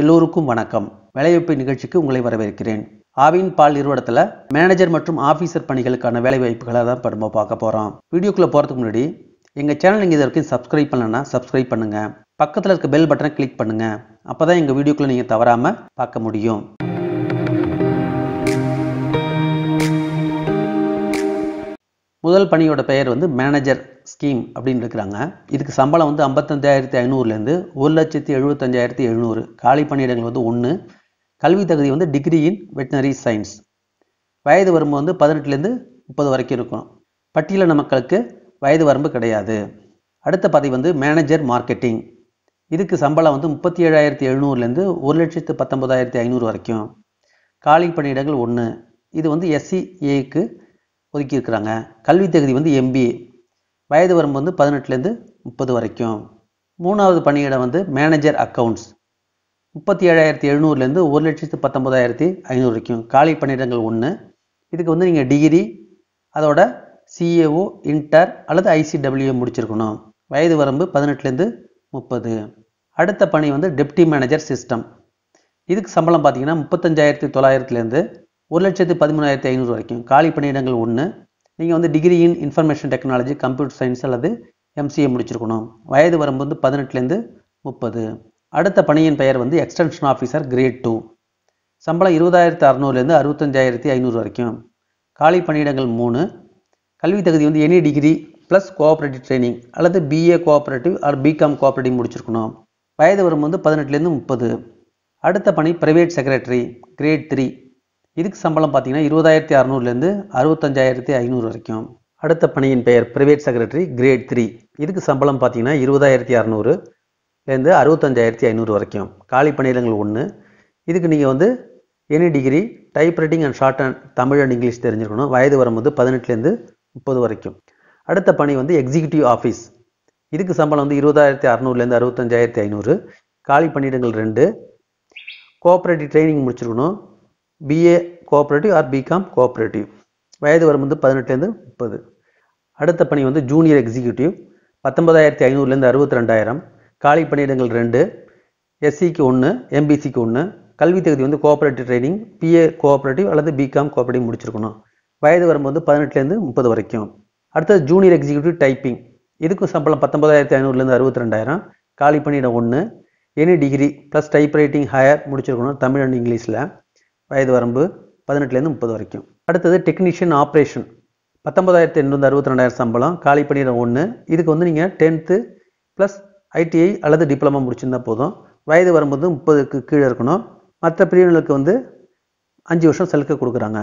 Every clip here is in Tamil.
எல்லோருக்கும் வணக்கம் வேலைவாய்ப்பு நிகழ்ச்சிக்கு உங்களை வரவேற்கிறேன் ஆவின் பால் நிறுவனத்தில் மேனேஜர் மற்றும் ஆஃபீஸர் பணிகளுக்கான வேலைவாய்ப்புகளை தான் நம்ம பார்க்க போகிறோம் வீடியோக்குள்ளே போகிறதுக்கு முன்னாடி எங்கள் சேனல் நீங்கள் இது வரைக்கும் சப்ஸ்கிரைப் பண்ணலன்னா சப்ஸ்கிரைப் பண்ணுங்கள் பக்கத்தில் இருக்க பெல் பட்டனை கிளிக் பண்ணுங்கள் அப்போ தான் எங்கள் வீடியோக்குள்ளே நீங்கள் தவறாமல் பார்க்க முடியும் முதல் பணியோட பெயர் வந்து மேனேஜர் ஸ்கீம் அப்படின்னு இருக்கிறாங்க இதுக்கு சம்பளம் வந்து ஐம்பத்தஞ்சாயிரத்தி ஐநூறுலேருந்து ஒரு லட்சத்தி எழுபத்தஞ்சாயிரத்தி எழுநூறு காலி பணியிடங்கள் வந்து ஒன்று கல்வி தகுதி வந்து டிகிரி இன் வெட்டினரி சயின்ஸ் வயது வரம்பு வந்து பதினெட்டுலேருந்து முப்பது வரைக்கும் இருக்கும் பட்டியலின மக்களுக்கு வயது வரம்பு கிடையாது அடுத்த பதவி வந்து மேனேஜர் மார்க்கெட்டிங் இதுக்கு சம்பளம் வந்து முப்பத்தி ஏழாயிரத்தி எழுநூறுலேருந்து ஒரு லட்சத்து பத்தொம்பதாயிரத்தி ஐநூறு வரைக்கும் காலி பணியிடங்கள் ஒன்று இது வந்து எஸ்சிஏக்கு ஒதுக்கியிருக்கிறாங்க கல்வி தகுதி வந்து எம்பிஏ வயது வரம்பு வந்து பதினெட்டுலேருந்து முப்பது வரைக்கும் மூணாவது பணியிடம் வந்து மேனேஜர் அக்கௌண்ட்ஸ் முப்பத்தி ஏழாயிரத்தி எழுநூறுலேருந்து ஒரு லட்சத்து பத்தொம்பதாயிரத்தி ஐநூறு வரைக்கும் காலி பணியிடங்கள் ஒன்று இதுக்கு வந்து நீங்கள் டிகிரி அதோட சிஏஓ இன்டர் அல்லது ஐசிடபிள்யூ முடிச்சிருக்கணும் வயது வரம்பு பதினெட்டுலேருந்து முப்பது அடுத்த பணி வந்து டெப்டி மேனேஜர் சிஸ்டம் இதுக்கு சம்பளம் பார்த்தீங்கன்னா முப்பத்தஞ்சாயிரத்தி தொள்ளாயிரத்துலேருந்து ஒரு லட்சத்து பதிமூணாயிரத்தி ஐநூறு வரைக்கும் காலி பணியிடங்கள் ஒன்று நீங்கள் வந்து degree in information technology computer science அல்லது எம்சிஏ முடிச்சிருக்கணும் வயது வரும்போது பதினெட்டுலேருந்து முப்பது அடுத்த பணியின் பெயர் வந்து எக்ஸ்டென்ஷன் ஆஃபீஸர் கிரேட் டூ சம்பளம் இருபதாயிரத்து அறநூறுலேருந்து அறுபத்தஞ்சாயிரத்தி ஐநூறு வரைக்கும் காலி பணியிடங்கள் மூணு கல்வி தகுதி வந்து any degree plus cooperative training அல்லது BA cooperative or BCom cooperative முடிச்சிருக்கணும் வயது வரம்பு வந்து பதினெட்டுலேருந்து முப்பது அடுத்த பணி பிரைவேட் செக்ரட்டரி கிரேட் த்ரீ இதுக்கு சம்பளம் பார்த்தீங்கன்னா இருபதாயிரத்தி அறநூறுலேருந்து அறுபத்தஞ்சாயிரத்தி ஐநூறு வரைக்கும் அடுத்த பணியின் பெயர் பிரைவேட் செக்ரட்டரி கிரேட் த்ரீ இதுக்கு சம்பளம் பார்த்தீங்கன்னா இருபதாயிரத்தி அறநூறுலேருந்து அறுபத்தஞ்சாயிரத்தி ஐநூறு வரைக்கும் காலி பணியிடங்கள் ஒன்று இதுக்கு நீங்கள் வந்து any degree type writing and short and Tamil and English தெரிஞ்சிருக்கணும் வயது வரும்போது பதினெட்டுலேருந்து முப்பது வரைக்கும் அடுத்த பணி வந்து எக்ஸிகியூட்டிவ் ஆஃபீஸ் இதுக்கு சம்பளம் வந்து இருபதாயிரத்தி அறநூறுலேருந்து அறுபத்தஞ்சாயிரத்தி ஐநூறு காலி பணியிடங்கள் ரெண்டு கோஆப்ரேட்டிவ் ட்ரைனிங் முடிச்சிருக்கணும் BA cooperative or BCom cooperative வயது வரும் வந்து பதினெட்டுலேருந்து முப்பது அடுத்த பணி வந்து ஜூனியர் எக்ஸிக்யூட்டிவ் பத்தொன்பதாயிரத்தி ஐநூறுலேருந்து அறுபத்தி ரெண்டாயிரம் காலி பணியிடங்கள் ரெண்டு எஸ்சிக்கு ஒன்று எம்பிசிக்கு ஒன்று கல்வி தகுதி வந்து கோஆப்ரேட்டிவ் ட்ரைனிங் பிஏ கோஆப்ரேட்டிவ் அல்லது பிகாம் கோஆப்ரேட்டிவ் முடிச்சிருக்கணும் வயது வரும்போது பதினெட்டுலேருந்து முப்பது வரைக்கும் அடுத்தது ஜூனியர் எக்ஸிக்யூட்டிவ் டைப்பிங் இதுக்கும் சம்பளம் பத்தொன்பதாயிரத்தி ஐநூறுலேருந்து அறுபத்தி ரெண்டாயிரம் காலி பணியிடம் ஒன்று any degree plus type writing higher முடிச்சிருக்கணும் தமிழ் அண்ட் இங்கிலீஷில் வயது வரம்பு பதினெட்டுலேருந்து முப்பது வரைக்கும் அடுத்தது டெக்னீஷியன் ஆப்ரேஷன் பத்தொன்பதாயிரத்தி எண்ணூற்றி அறுபத்தி ரெண்டாயிரம் சம்பளம் காலி பண்ணிடுற ஒன்று இதுக்கு வந்து நீங்கள் டென்த்து ப்ளஸ் ஐடிஐ அல்லது டிப்ளமா முடிச்சிருந்தா போதும் வயது வரும்போது முப்பதுக்கு கீழே இருக்கணும் மற்ற பிரிவினர்களுக்கு வந்து அஞ்சு வருஷம் சலுகை கொடுக்குறாங்க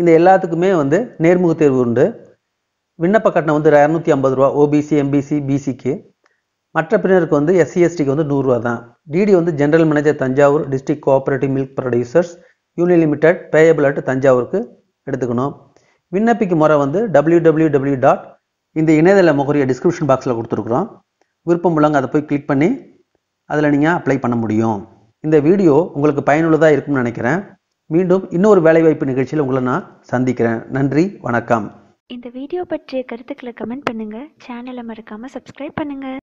இந்த எல்லாத்துக்குமே வந்து நேர்முக தேர்வு உண்டு விண்ணப்ப கட்டணம் வந்து இரநூத்தி ஐம்பது ரூபா ஓபிசி எம்பிசி பிசிக்கு மற்ற பிரிவினருக்கு வந்து எஸ்சிஎஸ்டிக்கு வந்து நூறுரூவா தான் டிடி வந்து general manager Thanjavur district cooperative milk producers union limited payable at தஞ்சாவூருக்கு எடுத்துக்கணும் விண்ணப்பிக்கும் முறை வந்து டபிள்யூ டபிள்யூ டபிள்யூ டாட் இந்த இணையதள முகரியை டிஸ்கிரிப்ஷன் பாக்ஸில் கொடுத்துருக்குறோம் விருப்பம் உள்ளவங்க அதை போய் கிளிக் பண்ணி அதில் நீங்கள் அப்ளை பண்ண முடியும் இந்த வீடியோ உங்களுக்கு பயனுள்ளதாக இருக்கும்னு நினைக்கிறேன் மீண்டும் இன்னொரு வேலைவாய்ப்பு நிகழ்ச்சியில் உங்களை நான் சந்திக்கிறேன் நன்றி வணக்கம் இந்த வீடியோ பற்றிய கருத்துக்களை கமெண்ட் பண்ணுங்கள் சேனலை மறக்காமல் சப்ஸ்கிரைப் பண்ணுங்கள்